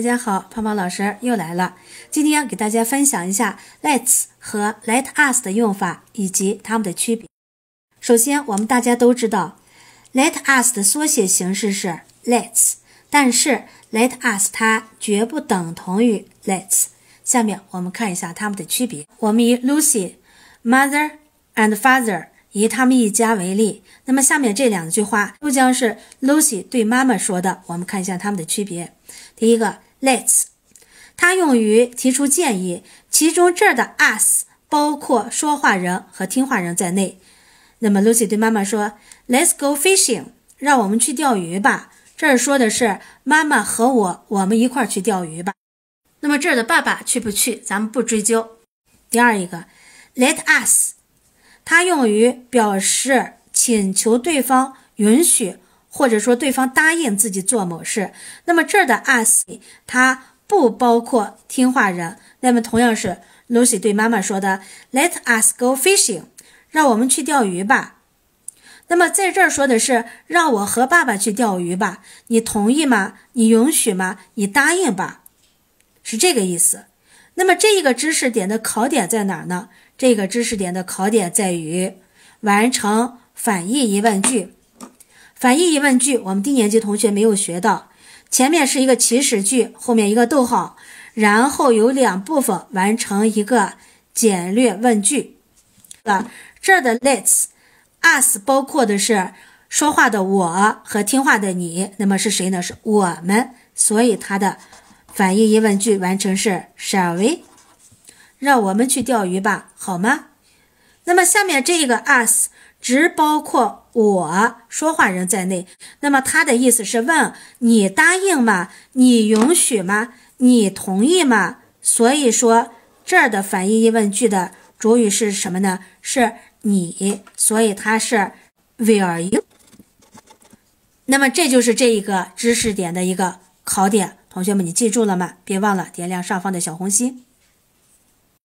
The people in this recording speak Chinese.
大家好，胖胖老师又来了。今天给大家分享一下 let's 和 let us 的用法以及它们的区别。首先，我们大家都知道，let us 的缩写形式是 let's，但是 let us 它绝不等同于 let's。下面我们看一下它们的区别。我们以 Lucy mother and father 以他们一家为例，那么下面这两句话都将是 Lucy 对妈妈说的。我们看一下它们的区别。第一个。Let's，它用于提出建议，其中这儿的 us 包括说话人和听话人在内。那么 Lucy 对妈妈说：“Let's go fishing，让我们去钓鱼吧。”这儿说的是妈妈和我，我们一块儿去钓鱼吧。那么这儿的爸爸去不去，咱们不追究。第二一个，Let us，它用于表示请求对方允许。或者说对方答应自己做某事，那么这儿的 us 它不包括听话人。那么同样是 Lucy 对妈妈说的：“Let us go fishing，让我们去钓鱼吧。”那么在这儿说的是“让我和爸爸去钓鱼吧”，你同意吗？你允许吗？你答应吧？是这个意思。那么这一个知识点的考点在哪儿呢？这个知识点的考点在于完成反义疑问句。反义疑问句，我们低年级同学没有学到。前面是一个祈使句，后面一个逗号，然后有两部分完成一个简略问句。这的 lets us 包括的是说话的我和听话的你，那么是谁呢？是我们，所以它的反义疑问句完成是 shall we？让我们去钓鱼吧，好吗？那么下面这个 us 只包括。我说话人在内，那么他的意思是问你答应吗？你允许吗？你同意吗？所以说这儿的反义疑问句的主语是什么呢？是你，所以它是 Will you？那么这就是这一个知识点的一个考点，同学们你记住了吗？别忘了点亮上方的小红心。